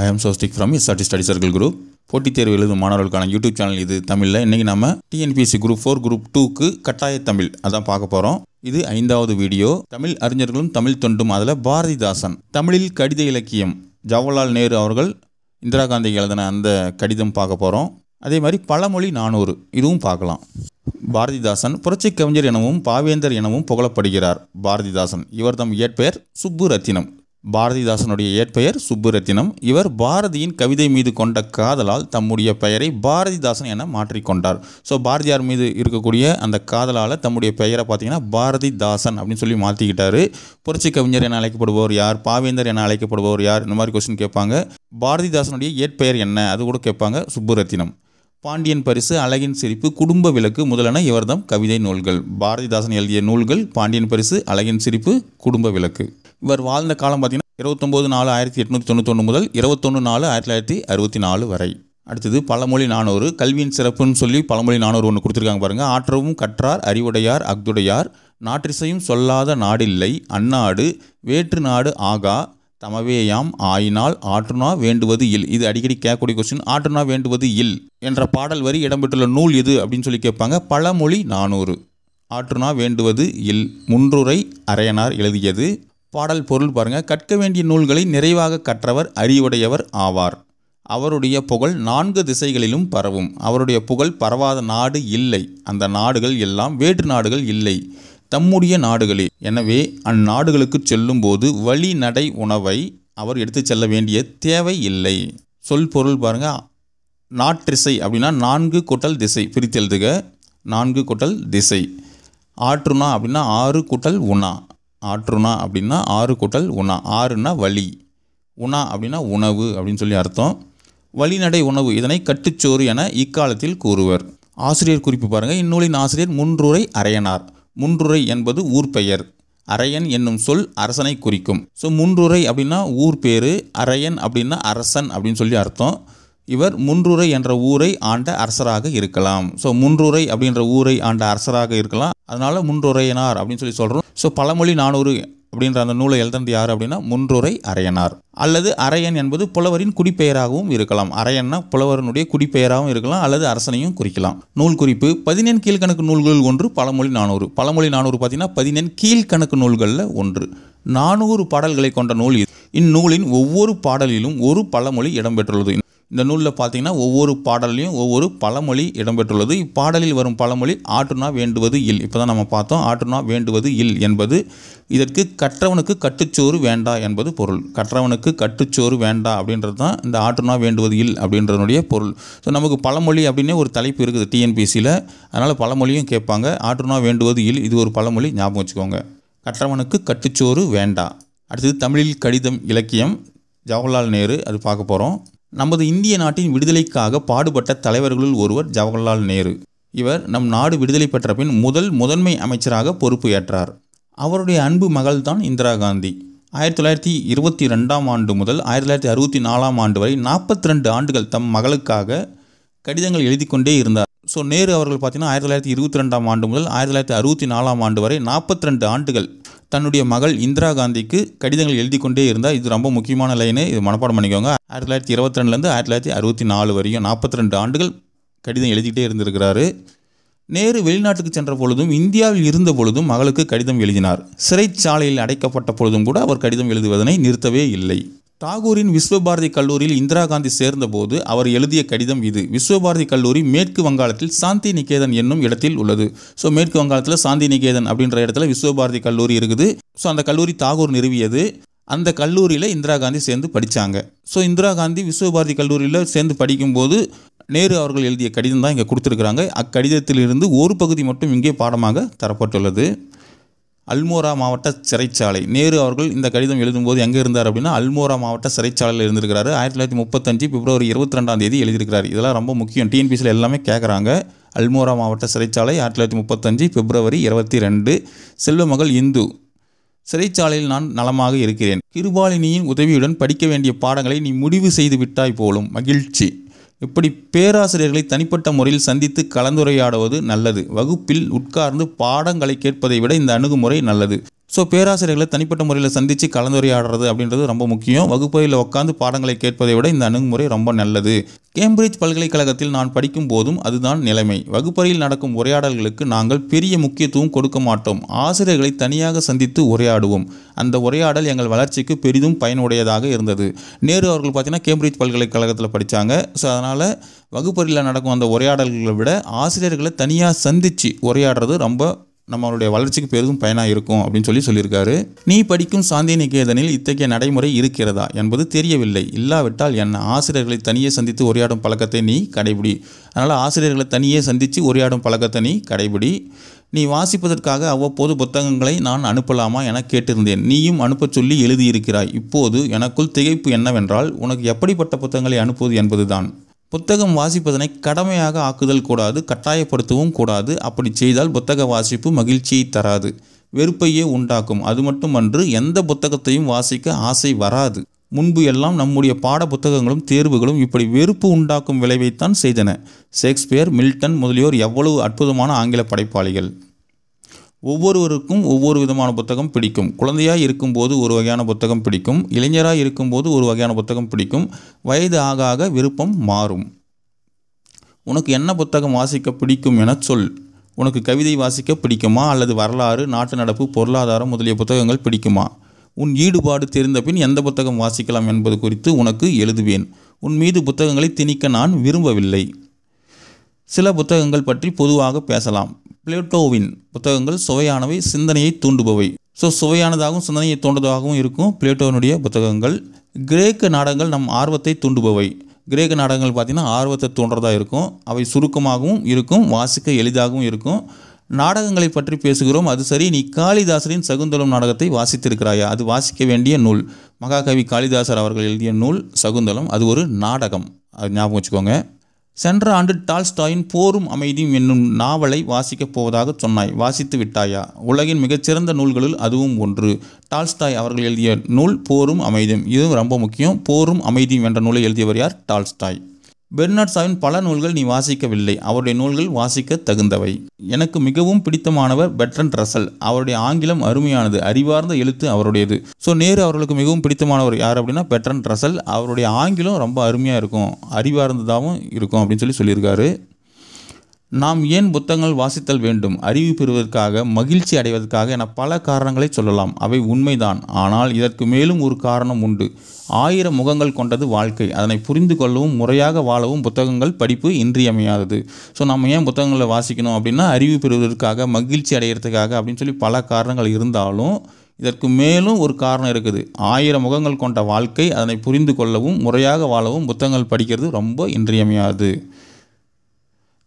ஐ am சோஸ்டிக் from SRT study circle group போட்டித் தேர்வு எழுதும் மாணவர்களுக்கான யூடியூப் சேனல் இது தமிழில் இன்றைக்கி நம்ம டிஎன்பிஎஸ்சி குரூப் ஃபோர் குரூப் டூக்கு கட்டாய தமிழ் அதான் பார்க்க போகிறோம் இது ஐந்தாவது வீடியோ தமிழ் அறிஞர்களும் தமிழ் தொண்டும் அதில் பாரதிதாசன் தமிழில் கடித இலக்கியம் ஜவஹர்லால் நேரு அவர்கள் இந்திரா காந்தி எழுதின அந்த கடிதம் பார்க்க போகிறோம் அதே மாதிரி பழமொழி நானூறு இதுவும் பார்க்கலாம் பாரதிதாசன் புரட்சி கவிஞர் எனவும் பாவேந்தர் எனவும் புகழப்படுகிறார் பாரதிதாசன் இவர் தம் இயற்பெயர் சுப்பு ரத்தினம் பாரதிதாசனுடைய இயற்பெயர் சுப்புரத்தினம் இவர் பாரதியின் கவிதை மீது கொண்ட காதலால் தம்முடைய பெயரை பாரதிதாசன் என மாற்றிக்கொண்டார் ஸோ பாரதியார் மீது இருக்கக்கூடிய அந்த காதலால் தம்முடைய பெயரை பார்த்தீங்கன்னா பாரதிதாசன் அப்படின்னு சொல்லி மாற்றிக்கிட்டார் புரட்சி கவிஞர் என அழைக்கப்படுபவர் யார் பாவேந்தர் என அழைக்கப்படுபவர் யார் இந்த மாதிரி கொஸ்டின் கேட்பாங்க பாரதிதாசனுடைய இயற்பெயர் என்ன அது கூட கேட்பாங்க சுப்புரத்தினம் பாண்டியன் பரிசு அழகின் சிரிப்பு குடும்ப விளக்கு முதலான இவர்தம் கவிதை நூல்கள் பாரதிதாசன் எழுதிய நூல்கள் பாண்டியன் பரிசு அழகின் சிரிப்பு குடும்ப விளக்கு இவர் வாழ்ந்த காலம் பார்த்தீங்கன்னா இருபத்தொம்போது நாலு ஆயிரத்தி எட்நூற்றி தொண்ணூத்தொன்று முதல் இருபத்தொன்று நாலு ஆயிரத்தி தொள்ளாயிரத்தி அறுபத்தி நாலு வரை அடுத்தது பழமொழி நானூறு கல்வியின் சிறப்புன்னு சொல்லி பழமொழி நானூறு ஒன்று கொடுத்துருக்காங்க பாருங்கள் ஆற்றவும் கற்றார் அறிவுடையார் அக்துடையார் நாற்றிசையும் சொல்லாத நாடில்லை அந்நாடு வேற்று நாடு ஆகா தமவேயாம் ஆயினால் ஆற்றுனா வேண்டுவது இல் இது அடிக்கடி கேட்கக்கூடிய கொஸ்டின் ஆற்றுனா வேண்டுவது இல் என்ற பாடல் வரி இடம்பெற்றுள்ள நூல் எது அப்படின்னு சொல்லி கேட்பாங்க பழமொழி நானூறு ஆற்றுனா வேண்டுவது இல் முன்றுரை அரையனார் எழுதியது பாடல் பொருள் பாருங்கள் கற்க வேண்டிய நூல்களை நிறைவாக கற்றவர் அறிவுடையவர் ஆவார் அவருடைய புகழ் நான்கு திசைகளிலும் பரவும் அவருடைய புகழ் பரவாத நாடு இல்லை அந்த நாடுகள் எல்லாம் வேற்று நாடுகள் இல்லை தம்முடைய நாடுகளே எனவே அந்நாடுகளுக்கு செல்லும்போது வழி நடை உணவை அவர் எடுத்து செல்ல வேண்டிய தேவை இல்லை சொல் பொருள் பாருங்க நாற்றிசை அப்படின்னா நான்கு குட்டல் திசை பிரித்து எழுதுக நான்கு குட்டல் திசை ஆற்றுணா அப்படின்னா ஆறு குட்டல் உணா ஆற்றுணா அப்படின்னா ஆறு கூட்டல் உணா ஆறுனா வழி உணா அப்படின்னா உணவு அப்படின்னு சொல்லி அர்த்தம் வழிநடை உணவு இதனை கட்டுச்சோறு என இக்காலத்தில் கூறுவர் ஆசிரியர் குறிப்பு பாருங்கள் இந்நூலின் ஆசிரியர் முன்றுரை அரையனார் முன்றுரை என்பது ஊர் பெயர் அரையன் என்னும் சொல் அரசனை குறிக்கும் ஸோ முன்றுரை அப்படின்னா ஊர் பேர் அரையன் அப்படின்னா அரசன் அப்படின்னு சொல்லி அர்த்தம் இவர் முன்றுரை என்ற ஊரை ஆண்ட அரசராக இருக்கலாம் ஸோ முன்றுரை அப்படின்ற ஊரை ஆண்ட அரசராக இருக்கலாம் அதனால் முன்றுரையனார் அப்படின்னு சொல்லி சொல்கிறோம் ஸோ பழமொழி நானூறு அப்படின்ற அந்த நூலை எழுதுனது யார் அப்படின்னா முன்றுரை அரையனார் அல்லது அரையன் என்பது புலவரின் குடிப்பெயராகவும் இருக்கலாம் அரையன்னா புலவரனுடைய குடிப்பெயராகவும் இருக்கலாம் அல்லது அரசனையும் குறிக்கலாம் நூல் குறிப்பு பதினெண் கீழ்கணக்கு நூல்களில் ஒன்று பழமொழி நானூறு பழமொழி நானூறு பார்த்தீங்கன்னா பதினெண் கீழ்கணக்கு நூல்களில் ஒன்று நானூறு பாடல்களை கொண்ட நூல் இந்நூலின் ஒவ்வொரு பாடலிலும் ஒரு பழமொழி இடம்பெற்றுள்ளது இந்த நூலில் பார்த்தீங்கன்னா ஒவ்வொரு பாடலையும் ஒவ்வொரு பழமொழி இடம்பெற்றுள்ளது இப்பாடலில் வரும் பழமொழி ஆற்றுனா வேண்டுவது இல் இப்போ தான் நம்ம பார்த்தோம் ஆற்றுனா வேண்டுவது இல் என்பது இதற்கு கற்றவனுக்கு கட்டுச்சோறு வேண்டா என்பது பொருள் கற்றவனுக்கு கட்டுச்சோறு வேண்டா அப்படின்றது தான் இந்த ஆற்றுனா வேண்டுவது இல் அப்படின்றதுடைய பொருள் ஸோ நமக்கு பழமொழி அப்படின்னே ஒரு தலைப்பு இருக்குது டிஎன்பிசியில் அதனால் பழமொழியும் கேட்பாங்க ஆற்றுனா வேண்டுவது இல் இது ஒரு பழமொழி ஞாபகம் வச்சுக்கோங்க கற்றவனுக்கு கட்டுச்சோறு வேண்டா அடுத்தது தமிழில் கடிதம் இலக்கியம் ஜவஹர்லால் நேரு அது பார்க்க போகிறோம் நமது இந்திய நாட்டின் விடுதலைக்காக பாடுபட்ட தலைவர்களுள் ஒருவர் ஜவஹர்லால் நேரு இவர் நம் நாடு விடுதலை பெற்ற பின் முதல் முதன்மை அமைச்சராக பொறுப்பு ஏற்றார் அவருடைய அன்பு மகள்தான் இந்திரா காந்தி ஆயிரத்தி தொள்ளாயிரத்தி இருபத்தி ரெண்டாம் ஆண்டு முதல் ஆயிரத்தி தொள்ளாயிரத்தி அறுபத்தி நாலாம் ஆண்டு வரை நாற்பத்தி ரெண்டு ஆண்டுகள் தம் மகளுக்காக கடிதங்கள் எழுதி கொண்டே இருந்தார் ஸோ நேரு அவர்கள் பார்த்தீங்கன்னா ஆயிரத்தி தொள்ளாயிரத்தி இருபத்தி ரெண்டாம் ஆண்டு முதல் ஆயிரத்தி தொள்ளாயிரத்தி அறுபத்தி நாலாம் ஆண்டு வரை நாற்பத்தி ரெண்டு ஆண்டுகள் தன்னுடைய மகள் இந்திரா காந்திக்கு கடிதங்கள் எழுதி கொண்டே இருந்தால் இது ரொம்ப முக்கியமான லைனு இது மனப்பாடம் பண்ணிக்கோங்க ஆயிரத்தி தொள்ளாயிரத்தி இருபத்தி ரெண்டுலேருந்து ஆயிரத்தி தொள்ளாயிரத்தி அறுபத்தி நாலு வரையும் நாற்பத்தி ரெண்டு ஆண்டுகள் கடிதம் எழுதிக்கிட்டே இருந்திருக்கிறாரு நேரு வெளிநாட்டுக்கு சென்ற பொழுதும் இந்தியாவில் இருந்த பொழுதும் மகளுக்கு கடிதம் எழுதினார் சிறைச்சாலையில் அடைக்கப்பட்ட பொழுதும் கூட அவர் கடிதம் எழுதுவதனை நிறுத்தவே இல்லை தாகூரின் விஸ்வபாரதி கல்லூரியில் இந்திரா காந்தி சேர்ந்தபோது அவர் எழுதிய கடிதம் இது விஸ்வபாரதி கல்லூரி மேற்கு வங்காளத்தில் சாந்தி நிகேதன் என்னும் இடத்தில் உள்ளது ஸோ மேற்கு வங்காளத்தில் சாந்தி நிகேதன் அப்படின்ற இடத்துல விஸ்வபாரதி கல்லூரி இருக்குது ஸோ அந்த கல்லூரி தாகூர் நிறுவியது அந்த கல்லூரியில் இந்திரா காந்தி சேர்ந்து படித்தாங்க ஸோ இந்திரா காந்தி விஸ்வபாரதி கல்லூரியில் சேர்ந்து படிக்கும்போது நேரு அவர்கள் எழுதிய கடிதம் தான் இங்கே கொடுத்துருக்குறாங்க அக்கடிதத்திலிருந்து ஒரு பகுதி மட்டும் இங்கே பாடமாக தரப்பட்டுள்ளது அல்மோரா மாவட்ட சிறைச்சாலை நேரு அவர்கள் இந்த கடிதம் எழுதும்போது எங்கே இருந்தார் அப்படின்னா அல்மோரா மாவட்ட சிறைச்சாலையில் இருந்திருக்கிறாரு ஆயிரத்தி தொள்ளாயிரத்தி முப்பத்தஞ்சு பிப்ரவரி இருபத்தி ரெண்டாம் தேதி எழுதியிருக்கிறார் இதெல்லாம் ரொம்ப முக்கியம் டிஎன்பிசியில் எல்லாமே கேட்குறாங்க அல்மோரா மாவட்ட சிறைச்சாலை ஆயிரத்தி தொள்ளாயிரத்தி முப்பத்தஞ்சு பிப்ரவரி இருபத்தி ரெண்டு செல்வமகள் இந்து சிறைச்சாலையில் நான் நலமாக இருக்கிறேன் கிருபாலினியின் உதவியுடன் படிக்க வேண்டிய பாடங்களை நீ முடிவு செய்து விட்டாய் போலும் மகிழ்ச்சி இப்படி பேராசிரியர்களை தனிப்பட்ட முறையில் சந்தித்து கலந்துரையாடுவது நல்லது வகுப்பில் உட்கார்ந்து பாடங்களை கேட்பதை விட இந்த அணுகுமுறை நல்லது ஸோ பேராசிரியர்களை தனிப்பட்ட முறையில் சந்தித்து கலந்துரையாடுறது அப்படின்றது ரொம்ப முக்கியம் வகுப்பறையில் உட்காந்து பாடங்களை கேட்பதை விட இந்த அணுகுமுறை ரொம்ப நல்லது கேம்பிரிட்ஜ் பல்கலைக்கழகத்தில் நான் படிக்கும் போதும் அதுதான் நிலைமை வகுப்பறையில் நடக்கும் உரையாடல்களுக்கு நாங்கள் பெரிய முக்கியத்துவம் கொடுக்க மாட்டோம் ஆசிரியர்களை தனியாக சந்தித்து உரையாடுவோம் அந்த உரையாடல் எங்கள் வளர்ச்சிக்கு பெரிதும் பயனுடையதாக இருந்தது நேரு அவர்கள் பார்த்தீங்கன்னா கேம்பிரிட்ஜ் பல்கலைக்கழகத்தில் படித்தாங்க ஸோ அதனால் வகுப்பறையில் நடக்கும் அந்த உரையாடல்களை விட ஆசிரியர்களை தனியாக சந்தித்து உரையாடுறது ரொம்ப நம்மளுடைய வளர்ச்சிக்கு பெரிதும் பயனாக இருக்கும் அப்படின்னு சொல்லி சொல்லியிருக்காரு நீ படிக்கும் சாந்தி நிகேதனில் இத்தகைய நடைமுறை இருக்கிறதா என்பது தெரியவில்லை இல்லாவிட்டால் என்ன ஆசிரியர்களை தனியே சந்தித்து உரையாடும் பழக்கத்தை நீ கடைபிடி அதனால் ஆசிரியர்களை தனியே சந்தித்து உரையாடும் பழக்கத்தை நீ கடைபிடி நீ வாசிப்பதற்காக அவ்வப்போது புத்தகங்களை நான் அனுப்பலாமா என கேட்டிருந்தேன் நீயும் அனுப்பச் சொல்லி எழுதியிருக்கிறாய் இப்போது எனக்குள் திகைப்பு என்னவென்றால் உனக்கு எப்படிப்பட்ட புத்தகங்களை அனுப்புவது என்பதுதான் புத்தகம் வாசிப்பதனை கடமையாக ஆக்குதல் கூடாது கட்டாயப்படுத்தவும் கூடாது அப்படி செய்தால் புத்தக வாசிப்பு மகிழ்ச்சியை தராது வெறுப்பையே உண்டாக்கும் அது மட்டுமன்று எந்த புத்தகத்தையும் வாசிக்க ஆசை வராது முன்பு எல்லாம் நம்முடைய பாட புத்தகங்களும் தேர்வுகளும் இப்படி வெறுப்பு உண்டாக்கும் விளைவைத்தான் செய்தன ஷேக்ஸ்பியர் மில்டன் முதலியோர் எவ்வளவு அற்புதமான ஆங்கில படைப்பாளிகள் ஒவ்வொருவருக்கும் ஒவ்வொரு விதமான புத்தகம் பிடிக்கும் குழந்தையாக இருக்கும்போது ஒரு வகையான புத்தகம் பிடிக்கும் இளைஞராக இருக்கும்போது ஒரு வகையான புத்தகம் பிடிக்கும் வயது ஆக ஆக விருப்பம் மாறும் உனக்கு என்ன புத்தகம் வாசிக்க பிடிக்கும் என சொல் உனக்கு கவிதை வாசிக்க பிடிக்குமா அல்லது வரலாறு நாட்டு நடப்பு பொருளாதாரம் முதலிய புத்தகங்கள் பிடிக்குமா உன் ஈடுபாடு தெரிந்த பின் எந்த புத்தகம் வாசிக்கலாம் என்பது குறித்து உனக்கு எழுதுவேன் உன் மீது புத்தகங்களை திணிக்க நான் விரும்பவில்லை சில புத்தகங்கள் பற்றி பொதுவாக பேசலாம் பிளேட்டோவின் புத்தகங்கள் சுவையானவை சிந்தனையை தூண்டுபவை ஸோ சுவையானதாகவும் சிந்தனையை தோன்றதாகவும் இருக்கும் பிளேட்டோவினுடைய புத்தகங்கள் கிரேக்க நாடகங்கள் நம் ஆர்வத்தை தூண்டுபவை கிரேக்க நாடகங்கள் பார்த்திங்கன்னா ஆர்வத்தை தோன்றதாக இருக்கும் அவை சுருக்கமாகவும் இருக்கும் வாசிக்க எளிதாகவும் இருக்கும் நாடகங்களை பற்றி பேசுகிறோம் அது சரி நீ காளிதாசரின் சகுந்தலம் நாடகத்தை வாசித்திருக்கிறாயா அது வாசிக்க வேண்டிய நூல் மகாகவி காளிதாசர் அவர்கள் எழுதிய நூல் சகுந்தலம் அது ஒரு நாடகம் அது ஞாபகம் வச்சுக்கோங்க சென்ற ஆண்டு டால்ஸ்டாயின் போரும் அமைதியும் என்னும் நாவலை வாசிக்கப் போவதாக சொன்னாய் வாசித்து விட்டாயா உலகின் மிகச்சிறந்த நூல்களில் அதுவும் ஒன்று டால்ஸ்டாய் அவர்கள் எழுதிய நூல் போரும் அமைதியும் இதுவும் ரொம்ப முக்கியம் போரும் அமைதியும் என்ற நூலை எழுதியவர் யார் டால்ஸ்டாய் சாவின் பல நூல்கள் நீ வாசிக்கவில்லை அவருடைய நூல்கள் வாசிக்க தகுந்தவை எனக்கு மிகவும் பிடித்தமானவர் பெட்ரன் ரசல் அவருடைய ஆங்கிலம் அருமையானது அறிவார்ந்த எழுத்து அவருடையது ஸோ நேரு அவர்களுக்கு மிகவும் பிடித்தமானவர் யார் அப்படின்னா பெட்ரன் ரசல் அவருடைய ஆங்கிலம் ரொம்ப அருமையாக இருக்கும் அறிவார்ந்ததாகவும் இருக்கும் அப்படின்னு சொல்லி சொல்லியிருக்காரு நாம் ஏன் புத்தகங்கள் வாசித்தல் வேண்டும் அறிவு பெறுவதற்காக மகிழ்ச்சி அடைவதற்காக என பல காரணங்களை சொல்லலாம் அவை உண்மைதான் ஆனால் இதற்கு மேலும் ஒரு காரணம் உண்டு ஆயிரம் முகங்கள் கொண்டது வாழ்க்கை அதனை புரிந்து கொள்ளவும் முறையாக வாழவும் புத்தகங்கள் படிப்பு இன்றியமையாதது ஸோ நம்ம ஏன் புத்தகங்களை வாசிக்கணும் அப்படின்னா அறிவு பெறுவதற்காக மகிழ்ச்சி அடைகிறதுக்காக அப்படின்னு சொல்லி பல காரணங்கள் இருந்தாலும் இதற்கு மேலும் ஒரு காரணம் இருக்குது ஆயிரம் முகங்கள் கொண்ட வாழ்க்கை அதனை புரிந்து கொள்ளவும் முறையாக வாழவும் புத்தகங்கள் படிக்கிறது ரொம்ப இன்றியமையாது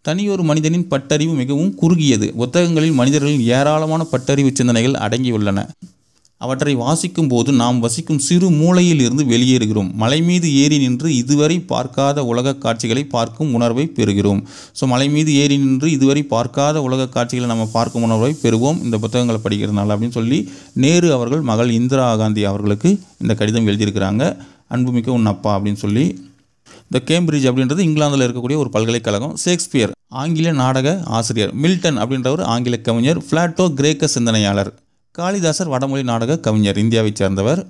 தனியொரு மனிதனின் பட்டறிவு மிகவும் குறுகியது புத்தகங்களில் மனிதர்களின் ஏராளமான பட்டறிவு சிந்தனைகள் அடங்கியுள்ளன அவற்றை வாசிக்கும் போது நாம் வசிக்கும் சிறு இருந்து வெளியேறுகிறோம் மலை மீது ஏறி நின்று இதுவரை பார்க்காத உலக காட்சிகளை பார்க்கும் உணர்வை பெறுகிறோம் ஸோ மலை மீது ஏறி நின்று இதுவரை பார்க்காத உலக காட்சிகளை நம்ம பார்க்கும் உணர்வை பெறுவோம் இந்த புத்தகங்களை படிக்கிறதுனால அப்படின்னு சொல்லி நேரு அவர்கள் மகள் இந்திரா காந்தி அவர்களுக்கு இந்த கடிதம் எழுதியிருக்கிறாங்க அன்புமிக்க உன் அப்பா அப்படின்னு சொல்லி த கேம்பிரிட்ஜ் அப்படின்றது இங்கிலாந்தில் இருக்கக்கூடிய ஒரு பல்கலைக்கழகம் ஷேக்ஸ்பியர் ஆங்கில நாடக ஆசிரியர் மில்டன் அப்படின்றவர் ஆங்கில கவிஞர் ஃப்ளாட்டோ கிரேக்க சிந்தனையாளர் காளிதாசர் வடமொழி நாடக கவிஞர் இந்தியாவைச் சேர்ந்தவர்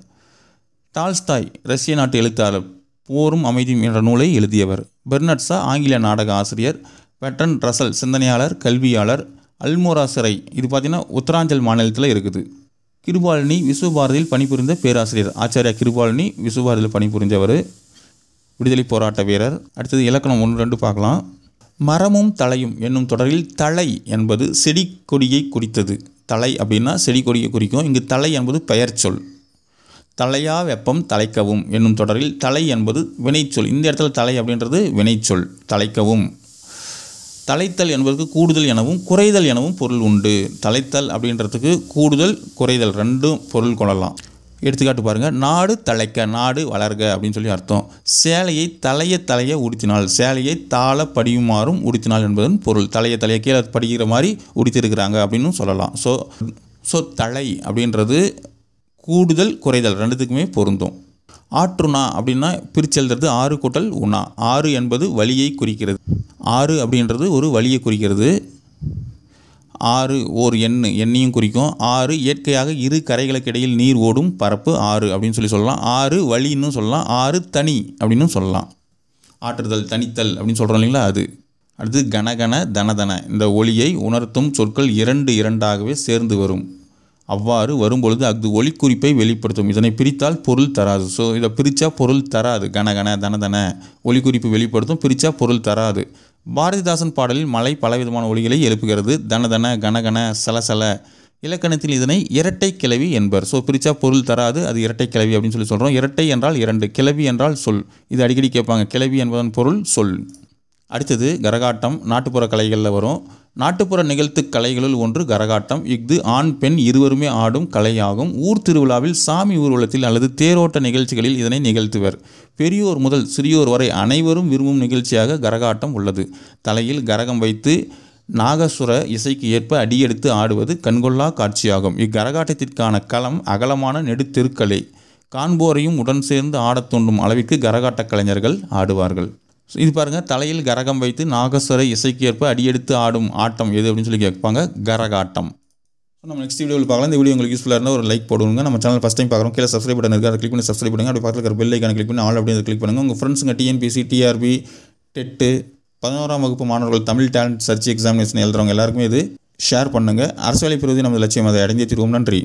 டால்ஸ்தாய் ரஷ்ய நாட்டு எழுத்தாளர் போரும் அமைதியும் என்ற நூலை எழுதியவர் பெர்னட்ஸா ஆங்கில நாடக ஆசிரியர் பெட்டன் ரசல் சிந்தனையாளர் கல்வியாளர் அல்மோரா சிறை இது பார்த்திங்கன்னா உத்தராஞ்சல் மாநிலத்தில் இருக்குது கிருபாலினி விஸ்வபாரதியில் பணிபுரிந்த பேராசிரியர் ஆச்சாரியா கிருபாலினி விஸ்வபாரதியில் பணிபுரிஞ்சவர் விடுதலை போராட்ட வீரர் அடுத்தது இலக்கணம் ஒன்று ரெண்டு பார்க்கலாம் மரமும் தலையும் என்னும் தொடரில் தலை என்பது செடி கொடியை குறித்தது தலை அப்படின்னா செடி கொடியை குறிக்கும் இங்கு தலை என்பது பெயர் சொல் தலையா வெப்பம் தலைக்கவும் என்னும் தொடரில் தலை என்பது வினைச்சொல் இந்த இடத்துல தலை அப்படின்றது வினைச்சொல் தலைக்கவும் தலைத்தல் என்பதற்கு கூடுதல் எனவும் குறைதல் எனவும் பொருள் உண்டு தலைத்தல் அப்படின்றதுக்கு கூடுதல் குறைதல் ரெண்டும் பொருள் கொள்ளலாம் எடுத்துக்காட்டு பாருங்கள் நாடு தலைக்க நாடு வளர்க அப்படின்னு சொல்லி அர்த்தம் சேலையை தலைய தலைய உடுத்தினால் சேலையை தாள படியுமாறும் உடுத்தினாள் என்பதன் பொருள் தலைய தலைய கீழே படிக்கிற மாதிரி உடுத்திருக்கிறாங்க அப்படின்னு சொல்லலாம் ஸோ ஸோ தலை அப்படின்றது கூடுதல் குறைதல் ரெண்டுத்துக்குமே பொருந்தும் ஆற்றுணா அப்படின்னா எழுதுறது ஆறு கூட்டல் உண்ணா ஆறு என்பது வழியை குறிக்கிறது ஆறு அப்படின்றது ஒரு வழியை குறிக்கிறது ஆறு ஓர் எண்ணு எண்ணையும் குறிக்கும் ஆறு இயற்கையாக இரு கரைகளுக்கு இடையில் நீர் ஓடும் பரப்பு ஆறு அப்படின்னு சொல்லி சொல்லலாம் ஆறு வழின்னு சொல்லலாம் ஆறு தனி அப்படின்னு சொல்லலாம் ஆற்றுதல் தனித்தல் அப்படின்னு சொல்கிறோம் இல்லைங்களா அது அடுத்து கனகன தனதன இந்த ஒளியை உணர்த்தும் சொற்கள் இரண்டு இரண்டாகவே சேர்ந்து வரும் அவ்வாறு வரும்பொழுது அது ஒளிக்குறிப்பை வெளிப்படுத்தும் இதனை பிரித்தால் பொருள் தராது ஸோ இதை பிரித்தா பொருள் தராது கனகன தனதன குறிப்பு வெளிப்படுத்தும் பிரித்தா பொருள் தராது பாரதிதாசன் பாடலில் மலை பலவிதமான ஒளிகளை எழுப்புகிறது தனதன கனகன சலசல இலக்கணத்தில் இதனை இரட்டை கிளவி என்பர் ஸோ பிரித்தா பொருள் தராது அது இரட்டை கிளவி அப்படின்னு சொல்லி சொல்கிறோம் இரட்டை என்றால் இரண்டு கிளவி என்றால் சொல் இது அடிக்கடி கேட்பாங்க கிளவி என்பதன் பொருள் சொல் அடுத்தது கரகாட்டம் நாட்டுப்புற கலைகளில் வரும் நாட்டுப்புற நிகழ்த்து கலைகளுள் ஒன்று கரகாட்டம் இஃது ஆண் பெண் இருவருமே ஆடும் கலையாகும் ஊர் திருவிழாவில் சாமி ஊர்வலத்தில் அல்லது தேரோட்ட நிகழ்ச்சிகளில் இதனை நிகழ்த்துவர் பெரியோர் முதல் சிறியோர் வரை அனைவரும் விரும்பும் நிகழ்ச்சியாக கரகாட்டம் உள்ளது தலையில் கரகம் வைத்து நாகசுர இசைக்கு ஏற்ப அடியெடுத்து ஆடுவது கண்கொள்ளா காட்சியாகும் இக்கரகாட்டத்திற்கான களம் அகலமான நெடுத்தெருக்கலை காண்போரையும் உடன் சேர்ந்து ஆடத் தூண்டும் அளவிற்கு கரகாட்ட கலைஞர்கள் ஆடுவார்கள் இது பாருங்கள் தலையில் கரகம் வைத்து நாகஸ்வர இசைக்கேற்ப அடியெடுத்து ஆடும் ஆட்டம் எது அப்படின்னு சொல்லி கேட்பாங்க கரகாட்டம் நம்ம நெக்ஸ்ட் வீடியோவில் பார்க்கலாம் இந்த வீடியோ உங்களுக்கு யூஸ்ஃபுல்லாக இருந்தால் ஒரு லைக் போடுங்க நம்ம சேனல் ஃபஸ்ட் டைம் பார்க்குறோம் கீழே சப்ஸ்கிரைப் பண்ணி இருக்குது அதை கிளிக் பண்ணி சப்ஸ்கிரைப் பண்ணுங்கள் அப்படி பக்கத்தில் பெல் ஐக்கான கிளிக் பண்ணி ஆல் அப்படின்னு கிளிக் பண்ணுங்கள் உங்கள் ஃப்ரெண்ட்ஸுங்க டிஎன்பிசி டிஆர்பி டெட்டு பதினோராம் வகுப்பு மாணவர்கள் தமிழ் டேலண்ட் சர்ச் எக்ஸாமினேஷன் எழுதுறவங்க எல்லாருக்குமே இது ஷேர் பண்ணுங்கள் அரசு வேலை பெறுவது நமது லட்சியம் அதை அடைஞ்சி திருவோம் நன்றி